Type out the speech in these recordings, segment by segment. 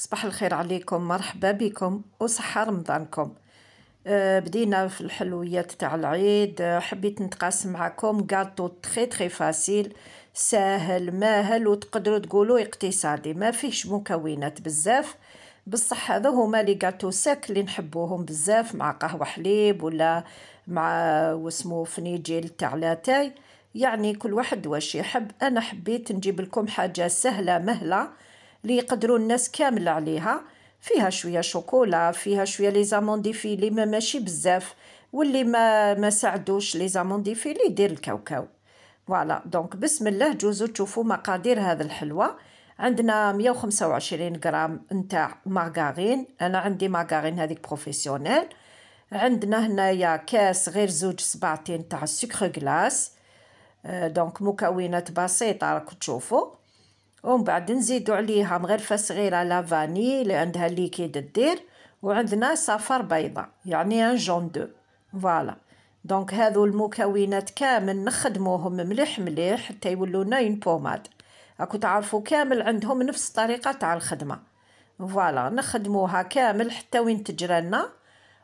صباح الخير عليكم مرحبا بكم وصحة رمضانكم أه، بدينا في الحلويات تاع العيد أه، حبيت نتقاسم معكم كاطو تخي تخي فاسيل ساهل ماهل وتقدروا تقولوا اقتصادي ما فيش مكونات بزاف بصح هذا هما لي كاطو ساك اللي نحبوهم بزاف مع قهوه حليب ولا مع واسمو فنيجيل تاع لاتاي يعني كل واحد واش يحب انا حبيت نجيب لكم حاجه سهله مهله اللي يقدروا الناس كامله عليها فيها شويه شوكولا فيها شويه لي زامون فيلي ما ماشي بزاف واللي ما ما ساعدوش لي زامون فيلي يدير الكاوكاو فوالا دونك بسم الله جوزو تشوفوا مقادير هذا الحلوى عندنا 125 غرام نتاع مارغارين انا عندي مارغارين هذيك بروفيسيونيل عندنا هنايا كاس غير زوج سبعتين تاع السكر غلاس آه، دونك مكونات بسيطه راكم تشوفوا ومن بعد نزيدو عليها مغرفة صغيرة لافاني اللي عندها ليكيد الدير وعندنا صفر بيضة يعني ان جون دو فوالا دونك هذو المكونات كامل نخدموهم مليح مليح حتى يولونا اون بوماد راكو تعرفوا كامل عندهم نفس الطريقة تاع الخدمة فوالا نخدموها كامل حتى وين تجرالنا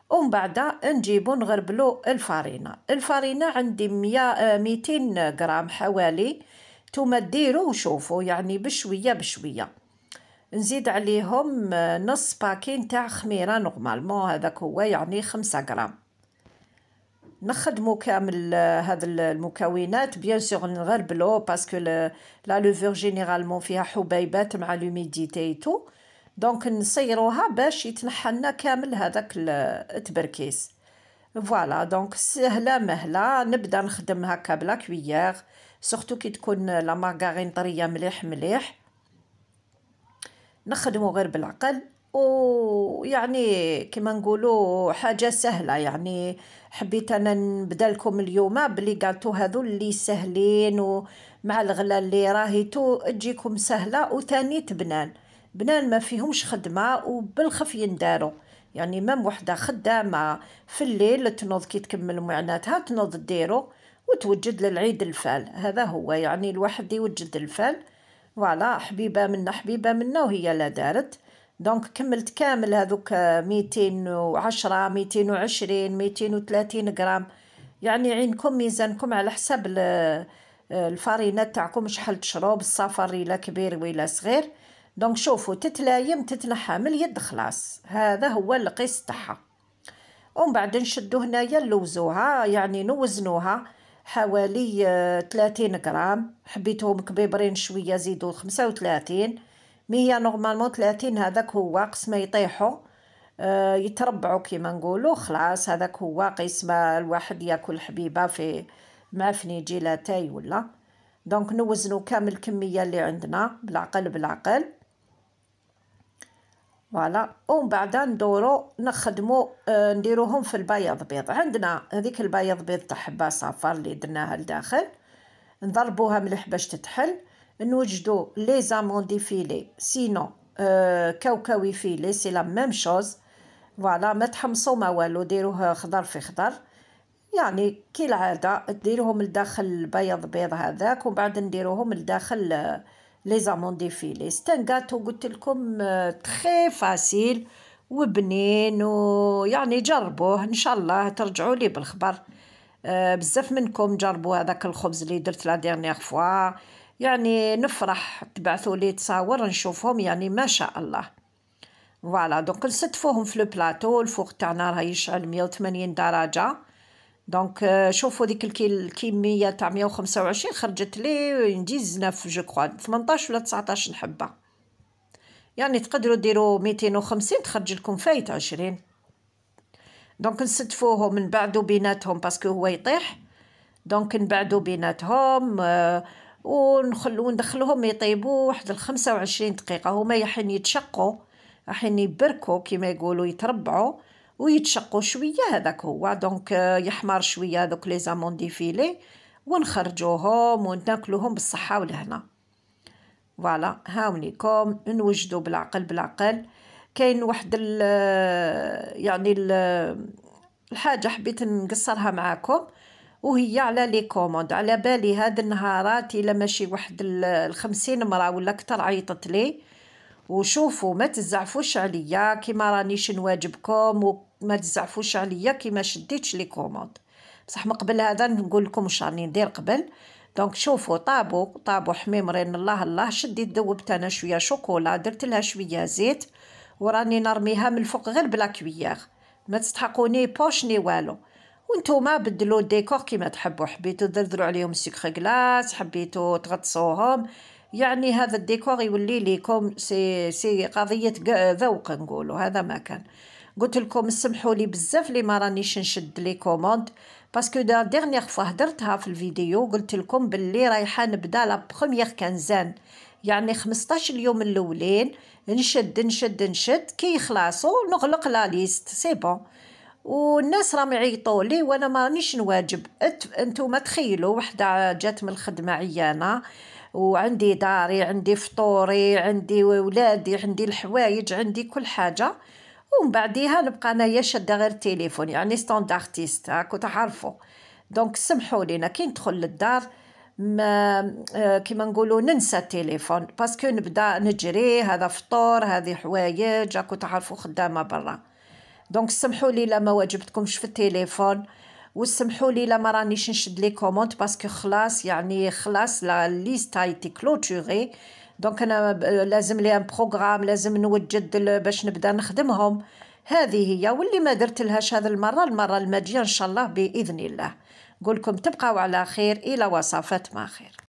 ومن بعد نجيبو نغربلو الفارينه الفارينه عندي ميا آه، ميتين غرام حوالي نتوما ديروا وشوفوا يعني بشويه بشويه نزيد عليهم آه، نص باكي نتاع خميره نورمالمون هذاك هو يعني خمسة غرام نخدمو كامل آه، هاد المكونات بيان سور نغربلو باسكو لا لوفور جينيرالمون فيها حبيبات مع لوميديتي تو دونك نصيروها باش يتنحى لنا كامل هذاك التبركيس فوالا دونك سهله مهله نبدا نخدم هكا بلا كويير سورتو كي تكون لا مارغارين طريه مليح مليح نخدمو غير بالعقل و يعني كيما نقولوا حاجه سهله يعني حبيت انا نبدا لكم اليوم بلي قالتو هذو اللي سهلين ومع الغله اللي راهي تو تجيكم سهله وثاني تبنان بنان ما فيهمش خدمه وبالخف ينداروا يعني مام وحده خدامه في الليل تنوض كي تكمل معناتها تنوض ديرو وتوجد للعيد الفال هذا هو يعني الواحد يوجد الفال فوالا حبيبه منا حبيبه منا وهي لا دارت دونك كملت كامل هذوك 210 220 230 غرام يعني عينكم ميزانكم على حساب الفارينات تاعكم شحال تشرب الصفر الى كبير ولا صغير دونك شوفوا تتلايم تتنحى من اليد خلاص هذا هو القيس تاعها ومن بعد نشدو هنايا نلوزوها يعني نوزنوها حوالي 30 آه، غرام حبيتهم كبيبرين شويه زيدوا 35 هي نورمالمون 30 هذاك هو ما يطيحوا آه يتربعوا كيما نقولوا خلاص هذاك هو قيس ما الواحد ياكل حبيبه في مع فنيجيله تاي ولا دونك نوزنو كامل الكميه اللي عندنا بالعقل بالعقل فوالا ومن بعد ندورو نخدمو آه، نديروهم في البياض بيض عندنا هذيك البياض بيض تاع حبه صفار اللي درناها لداخل نضربوها مليح باش تتحل نوجدو لي دي فيلي سينو كاوكاوي فيلي سي لا ميم شوز فوالا ما تحمصو ما والو ديروه خضر في خضر يعني كي العاده ديروهم لداخل البياض بيض هذاك ومن بعد نديروهم لداخل آه لي زامون ديفيلي ستانغاتو قلت لكم تخي فاسيل وبنين ويعني جربوه ان شاء الله ترجعوا لي بالخبر بزاف منكم جربوا هذاك الخبز اللي درت لا ديرنيغ فوا يعني نفرح تبعثوا لي تصاور نشوفهم يعني ما شاء الله فوالا دونك نستفوهم في لو بلاطو الفوق تاعنا راه يشعل 180 درجه دونك euh, شوفوا ديك الكميه تاع 125 خرجت لي ندي زناف جو كخوا 18 ولا 19 حبه يعني تقدروا ديروا 250 تخرج لكم فايت 20 دونك نستفوهم نبعدو بيناتهم باسكو هو يطيح دونك نبعدو بيناتهم آه، ونخلو ندخلوهم يطيبوا واحد ال 25 دقيقه هما يحين يتشقوا يحين يبركوا كيما يقولوا يتربعوا ويتشقوا شويه هذاك هو دونك آه، يحمر شويه دوك لي زامون ديفيلي ونخرجوهم وناكلوهم بالصحه ولهنا فوالا هاونيكم نوجدوا بالعقل بالعقل كاين واحد ال آه، يعني ال آه، الحاجه حبيت نقصرها معاكم وهي على لي كوموند على بالي هاد النهارات الا ماشي واحد الخمسين مرة ولا اكثر عيطت لي وشوفوا ما تزعفوش عليا كيما رانيش نواجبكم ما تزعفوش عليا كي ما شديتش لي كوموند بصح من قبل هذا نقول لكم واش راني ندير قبل دونك شوفوا طابو طابو حميمرين الله الله شديت ذوبت انا شويه شوكولا درت لها شويه زيت وراني نرميها من الفوق غير بلا كويير ما تستحقوني بوش ني والو وانتوما بدلوا الديكور كيما تحبوا حبيتوا تدردروا عليهم سكر غلاس حبيتوا تغطسوهم يعني هذا الديكور يولي ليكم سي سي قضيه ذوق نقولوا هذا ما كان قلت لكم سمحوا لي بزاف لي ما رانيش نشد لي كوموند باسكو دا ديرنيغ فوا هدرتها في الفيديو قلت لكم باللي رايحه نبدا لا بروميير كانزان يعني 15 اليوم الاولين نشد نشد نشد كي يخلصوا نغلق لا ليست سي بون والناس راهم يعيطوا لي وانا ما رانيش نواجب انتم تخيلوا وحده جات من الخدمه عيانه وعندي داري عندي فطوري عندي ولادي عندي الحوايج عندي كل حاجه ومن بعديها نبقى انايا شاده غير التليفون يعني ستاندارتيست راكو تعرفوا دونك سمحوا لينا كي ندخل للدار ما آه، كيما نقولوا ننسى التليفون باسكو نبدا نجري هذا فطور هذه حوايج راكو تعرفوا خدامه برا دونك سمحوا لي لا ما واجبتكمش في التليفون وسمحوا لي لا ما رانيش نشد لي كوموند باسكو خلاص يعني خلاص لا ليست هايتي كلوتوري دونك انا لازم لي ان بروغرام لازم نوجد باش نبدا نخدمهم هذه هي واللي ما درت لهاش هذه المره المره الماجيه ان شاء الله باذن الله نقول لكم تبقاو على خير الى وصفات ما خير